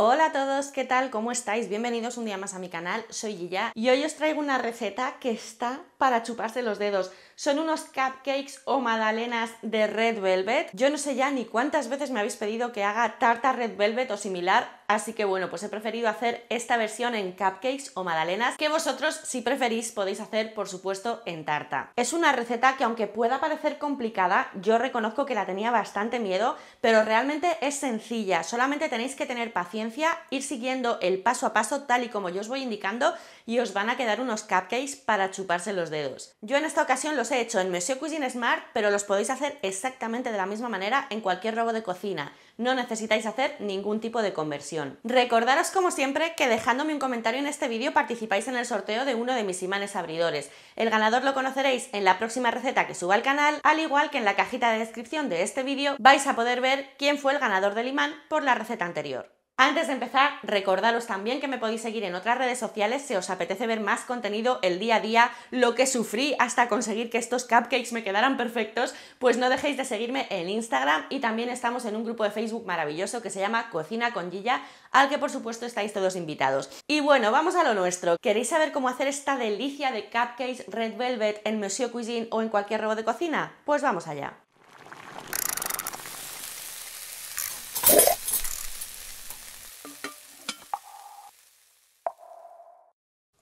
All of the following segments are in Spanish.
Hola a todos, ¿qué tal? ¿Cómo estáis? Bienvenidos un día más a mi canal, soy Guilla y hoy os traigo una receta que está para chuparse los dedos. Son unos cupcakes o magdalenas de Red Velvet. Yo no sé ya ni cuántas veces me habéis pedido que haga tarta Red Velvet o similar Así que bueno, pues he preferido hacer esta versión en cupcakes o magdalenas, que vosotros, si preferís, podéis hacer, por supuesto, en tarta. Es una receta que, aunque pueda parecer complicada, yo reconozco que la tenía bastante miedo, pero realmente es sencilla. Solamente tenéis que tener paciencia, ir siguiendo el paso a paso tal y como yo os voy indicando, y os van a quedar unos cupcakes para chuparse los dedos. Yo en esta ocasión los he hecho en Monsieur Cuisine Smart, pero los podéis hacer exactamente de la misma manera en cualquier robo de cocina no necesitáis hacer ningún tipo de conversión. Recordaros como siempre que dejándome un comentario en este vídeo participáis en el sorteo de uno de mis imanes abridores. El ganador lo conoceréis en la próxima receta que suba al canal, al igual que en la cajita de descripción de este vídeo vais a poder ver quién fue el ganador del imán por la receta anterior. Antes de empezar, recordaros también que me podéis seguir en otras redes sociales si os apetece ver más contenido el día a día, lo que sufrí hasta conseguir que estos cupcakes me quedaran perfectos, pues no dejéis de seguirme en Instagram y también estamos en un grupo de Facebook maravilloso que se llama Cocina con Gilla, al que por supuesto estáis todos invitados. Y bueno, vamos a lo nuestro. ¿Queréis saber cómo hacer esta delicia de cupcakes Red Velvet en Monsieur Cuisine o en cualquier robo de cocina? Pues vamos allá.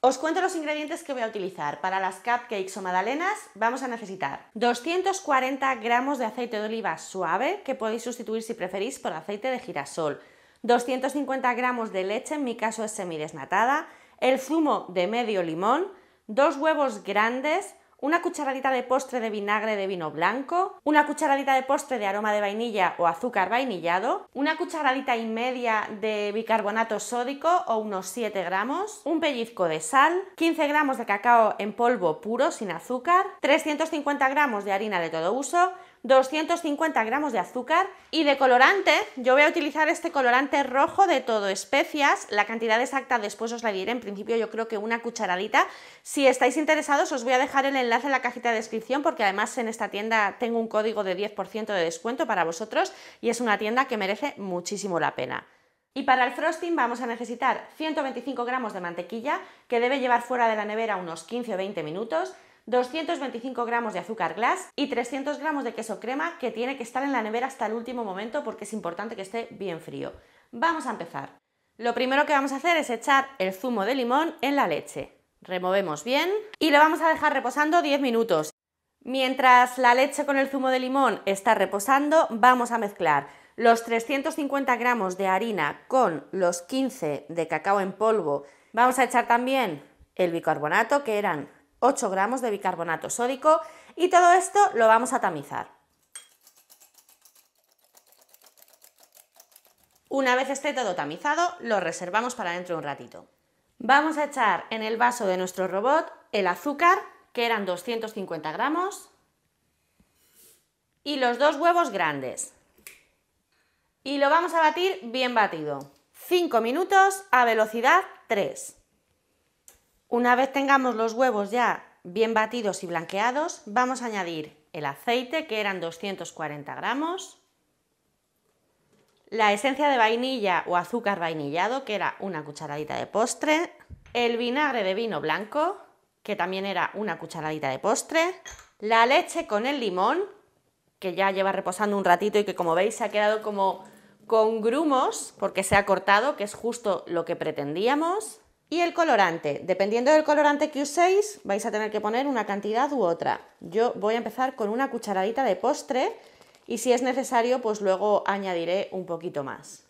Os cuento los ingredientes que voy a utilizar. Para las cupcakes o madalenas. vamos a necesitar 240 gramos de aceite de oliva suave, que podéis sustituir si preferís por aceite de girasol, 250 gramos de leche, en mi caso es semidesnatada, el zumo de medio limón, dos huevos grandes, una cucharadita de postre de vinagre de vino blanco, una cucharadita de postre de aroma de vainilla o azúcar vainillado, una cucharadita y media de bicarbonato sódico o unos 7 gramos, un pellizco de sal, 15 gramos de cacao en polvo puro sin azúcar, 350 gramos de harina de todo uso 250 gramos de azúcar y de colorante, yo voy a utilizar este colorante rojo de todo especias, la cantidad exacta después os la diré, en principio yo creo que una cucharadita. Si estáis interesados os voy a dejar el enlace en la cajita de descripción porque además en esta tienda tengo un código de 10% de descuento para vosotros y es una tienda que merece muchísimo la pena. Y para el frosting vamos a necesitar 125 gramos de mantequilla que debe llevar fuera de la nevera unos 15 o 20 minutos, 225 gramos de azúcar glass y 300 gramos de queso crema que tiene que estar en la nevera hasta el último momento porque es importante que esté bien frío. Vamos a empezar. Lo primero que vamos a hacer es echar el zumo de limón en la leche. Removemos bien y lo vamos a dejar reposando 10 minutos. Mientras la leche con el zumo de limón está reposando, vamos a mezclar los 350 gramos de harina con los 15 de cacao en polvo. Vamos a echar también el bicarbonato, que eran 8 gramos de bicarbonato sódico y todo esto lo vamos a tamizar. Una vez esté todo tamizado, lo reservamos para dentro de un ratito. Vamos a echar en el vaso de nuestro robot el azúcar, que eran 250 gramos, y los dos huevos grandes. Y lo vamos a batir bien batido. 5 minutos a velocidad 3. Una vez tengamos los huevos ya bien batidos y blanqueados, vamos a añadir el aceite, que eran 240 gramos, la esencia de vainilla o azúcar vainillado, que era una cucharadita de postre, el vinagre de vino blanco, que también era una cucharadita de postre, la leche con el limón, que ya lleva reposando un ratito y que como veis se ha quedado como con grumos porque se ha cortado, que es justo lo que pretendíamos, y el colorante, dependiendo del colorante que uséis, vais a tener que poner una cantidad u otra. Yo voy a empezar con una cucharadita de postre y si es necesario, pues luego añadiré un poquito más.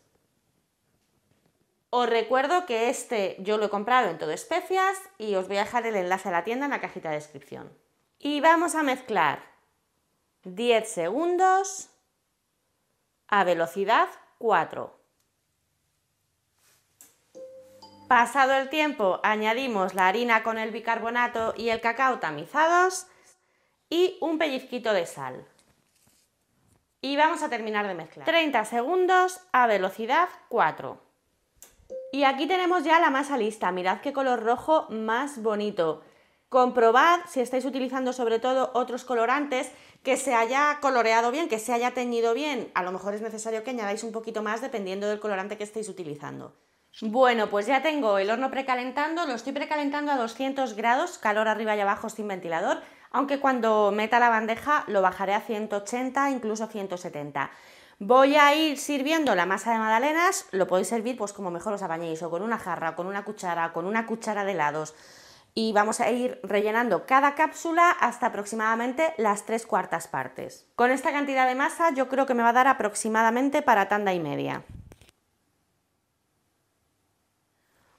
Os recuerdo que este yo lo he comprado en todo especias y os voy a dejar el enlace a la tienda en la cajita de descripción. Y vamos a mezclar 10 segundos a velocidad 4. Pasado el tiempo, añadimos la harina con el bicarbonato y el cacao tamizados y un pellizquito de sal. Y vamos a terminar de mezclar. 30 segundos a velocidad 4. Y aquí tenemos ya la masa lista. Mirad qué color rojo más bonito. Comprobad si estáis utilizando sobre todo otros colorantes que se haya coloreado bien, que se haya teñido bien. A lo mejor es necesario que añadáis un poquito más dependiendo del colorante que estéis utilizando. Bueno, pues ya tengo el horno precalentando, lo estoy precalentando a 200 grados, calor arriba y abajo sin ventilador, aunque cuando meta la bandeja lo bajaré a 180, incluso 170. Voy a ir sirviendo la masa de magdalenas, lo podéis servir pues como mejor os apañéis, o con una jarra, o con una cuchara, con una cuchara de helados. Y vamos a ir rellenando cada cápsula hasta aproximadamente las tres cuartas partes. Con esta cantidad de masa yo creo que me va a dar aproximadamente para tanda y media.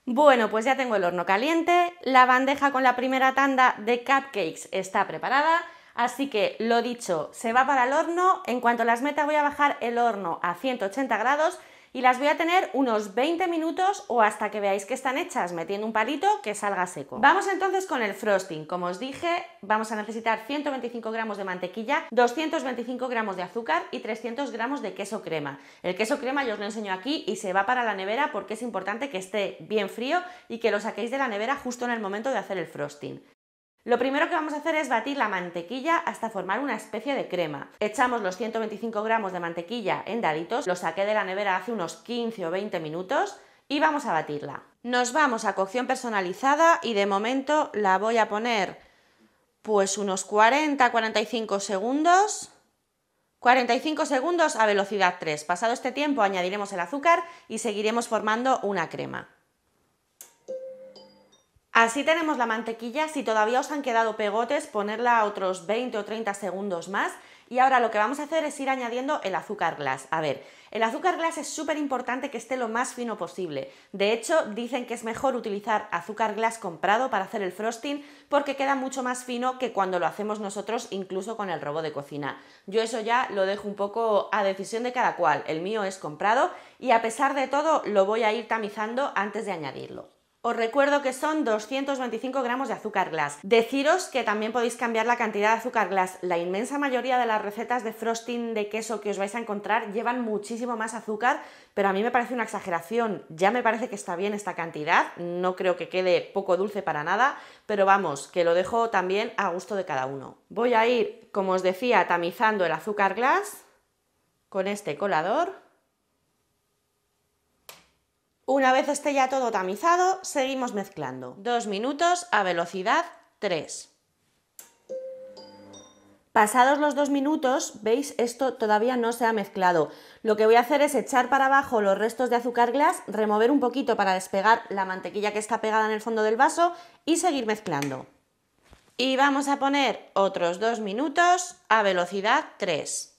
Bueno, pues ya tengo el horno caliente, la bandeja con la primera tanda de cupcakes está preparada, así que lo dicho, se va para el horno, en cuanto las meta voy a bajar el horno a 180 grados y las voy a tener unos 20 minutos o hasta que veáis que están hechas, metiendo un palito que salga seco. Vamos entonces con el frosting. Como os dije, vamos a necesitar 125 gramos de mantequilla, 225 gramos de azúcar y 300 gramos de queso crema. El queso crema yo os lo enseño aquí y se va para la nevera porque es importante que esté bien frío y que lo saquéis de la nevera justo en el momento de hacer el frosting. Lo primero que vamos a hacer es batir la mantequilla hasta formar una especie de crema. Echamos los 125 gramos de mantequilla en daditos, lo saqué de la nevera hace unos 15 o 20 minutos y vamos a batirla. Nos vamos a cocción personalizada y de momento la voy a poner pues unos 40-45 segundos. 45 segundos a velocidad 3. Pasado este tiempo añadiremos el azúcar y seguiremos formando una crema. Así tenemos la mantequilla, si todavía os han quedado pegotes, ponerla otros 20 o 30 segundos más y ahora lo que vamos a hacer es ir añadiendo el azúcar glass. A ver, el azúcar glass es súper importante que esté lo más fino posible. De hecho, dicen que es mejor utilizar azúcar glass comprado para hacer el frosting porque queda mucho más fino que cuando lo hacemos nosotros incluso con el robo de cocina. Yo eso ya lo dejo un poco a decisión de cada cual. El mío es comprado y a pesar de todo lo voy a ir tamizando antes de añadirlo. Os recuerdo que son 225 gramos de azúcar glass. Deciros que también podéis cambiar la cantidad de azúcar glass. La inmensa mayoría de las recetas de frosting de queso que os vais a encontrar llevan muchísimo más azúcar, pero a mí me parece una exageración. Ya me parece que está bien esta cantidad, no creo que quede poco dulce para nada, pero vamos, que lo dejo también a gusto de cada uno. Voy a ir, como os decía, tamizando el azúcar glass con este colador. Una vez esté ya todo tamizado, seguimos mezclando. Dos minutos a velocidad 3. Pasados los dos minutos, veis, esto todavía no se ha mezclado. Lo que voy a hacer es echar para abajo los restos de azúcar glass, remover un poquito para despegar la mantequilla que está pegada en el fondo del vaso y seguir mezclando. Y vamos a poner otros dos minutos a velocidad 3.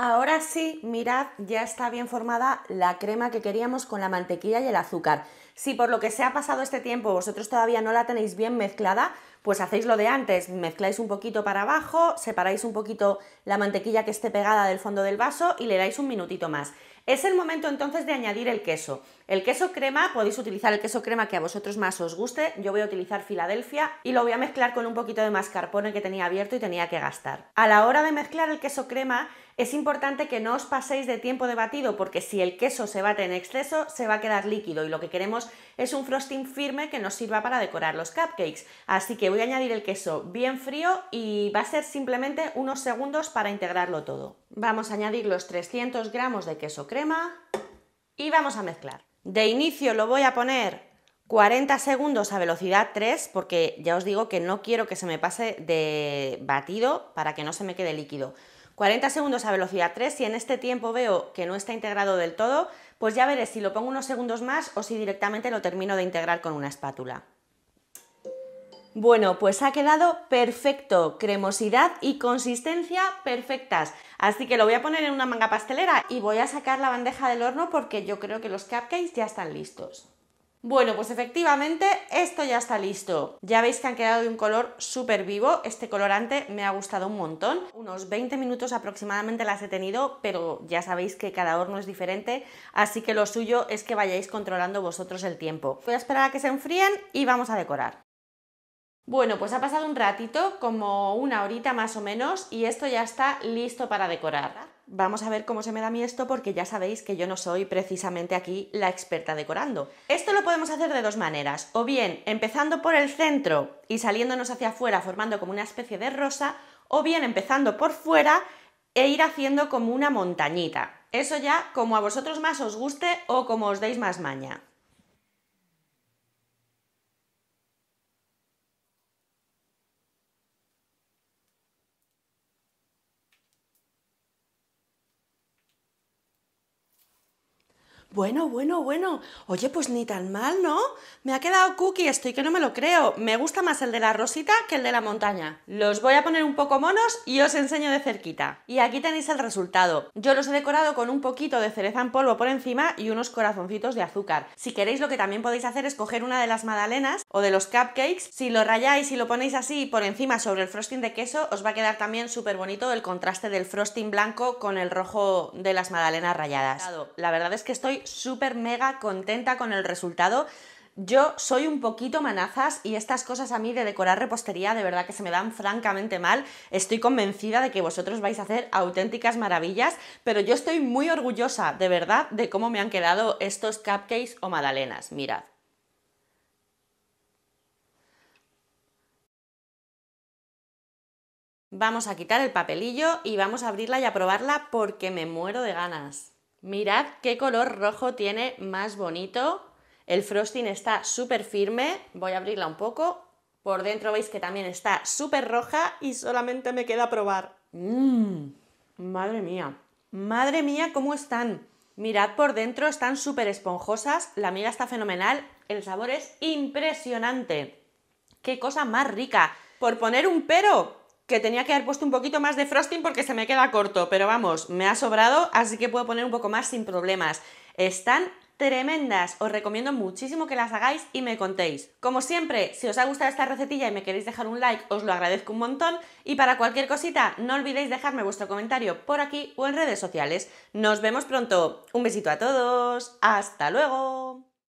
Ahora sí, mirad, ya está bien formada la crema que queríamos con la mantequilla y el azúcar. Si por lo que se ha pasado este tiempo vosotros todavía no la tenéis bien mezclada, pues hacéis lo de antes, mezcláis un poquito para abajo, separáis un poquito la mantequilla que esté pegada del fondo del vaso y le dais un minutito más. Es el momento entonces de añadir el queso. El queso crema, podéis utilizar el queso crema que a vosotros más os guste, yo voy a utilizar Filadelfia y lo voy a mezclar con un poquito de mascarpone que tenía abierto y tenía que gastar. A la hora de mezclar el queso crema, es importante que no os paséis de tiempo de batido porque si el queso se bate en exceso se va a quedar líquido y lo que queremos es un frosting firme que nos sirva para decorar los cupcakes. Así que voy a añadir el queso bien frío y va a ser simplemente unos segundos para integrarlo todo. Vamos a añadir los 300 gramos de queso crema y vamos a mezclar. De inicio lo voy a poner 40 segundos a velocidad 3 porque ya os digo que no quiero que se me pase de batido para que no se me quede líquido. 40 segundos a velocidad 3, y en este tiempo veo que no está integrado del todo, pues ya veré si lo pongo unos segundos más o si directamente lo termino de integrar con una espátula. Bueno, pues ha quedado perfecto, cremosidad y consistencia perfectas. Así que lo voy a poner en una manga pastelera y voy a sacar la bandeja del horno porque yo creo que los cupcakes ya están listos. Bueno, pues efectivamente esto ya está listo. Ya veis que han quedado de un color súper vivo. Este colorante me ha gustado un montón. Unos 20 minutos aproximadamente las he tenido, pero ya sabéis que cada horno es diferente, así que lo suyo es que vayáis controlando vosotros el tiempo. Voy a esperar a que se enfríen y vamos a decorar. Bueno, pues ha pasado un ratito, como una horita más o menos, y esto ya está listo para decorar. Vamos a ver cómo se me da a mí esto porque ya sabéis que yo no soy precisamente aquí la experta decorando. Esto lo podemos hacer de dos maneras, o bien empezando por el centro y saliéndonos hacia afuera formando como una especie de rosa, o bien empezando por fuera e ir haciendo como una montañita. Eso ya como a vosotros más os guste o como os deis más maña. Bueno, bueno, bueno. Oye, pues ni tan mal, ¿no? Me ha quedado cookie, estoy que no me lo creo. Me gusta más el de la rosita que el de la montaña. Los voy a poner un poco monos y os enseño de cerquita. Y aquí tenéis el resultado. Yo los he decorado con un poquito de cereza en polvo por encima y unos corazoncitos de azúcar. Si queréis, lo que también podéis hacer es coger una de las magdalenas o de los cupcakes. Si lo rayáis y lo ponéis así por encima sobre el frosting de queso, os va a quedar también súper bonito el contraste del frosting blanco con el rojo de las magdalenas rayadas. La verdad es que estoy super súper mega contenta con el resultado. Yo soy un poquito manazas y estas cosas a mí de decorar repostería de verdad que se me dan francamente mal. Estoy convencida de que vosotros vais a hacer auténticas maravillas, pero yo estoy muy orgullosa de verdad de cómo me han quedado estos cupcakes o magdalenas. Mirad. Vamos a quitar el papelillo y vamos a abrirla y a probarla porque me muero de ganas. Mirad qué color rojo tiene más bonito. El frosting está súper firme. Voy a abrirla un poco. Por dentro veis que también está súper roja y solamente me queda probar. ¡Mmm! Madre mía. Madre mía, ¿cómo están? Mirad por dentro, están súper esponjosas, la miga está fenomenal, el sabor es impresionante. ¡Qué cosa más rica! Por poner un pero, que tenía que haber puesto un poquito más de frosting porque se me queda corto, pero vamos, me ha sobrado, así que puedo poner un poco más sin problemas. Están tremendas, os recomiendo muchísimo que las hagáis y me contéis. Como siempre, si os ha gustado esta recetilla y me queréis dejar un like, os lo agradezco un montón y para cualquier cosita no olvidéis dejarme vuestro comentario por aquí o en redes sociales. Nos vemos pronto, un besito a todos, hasta luego.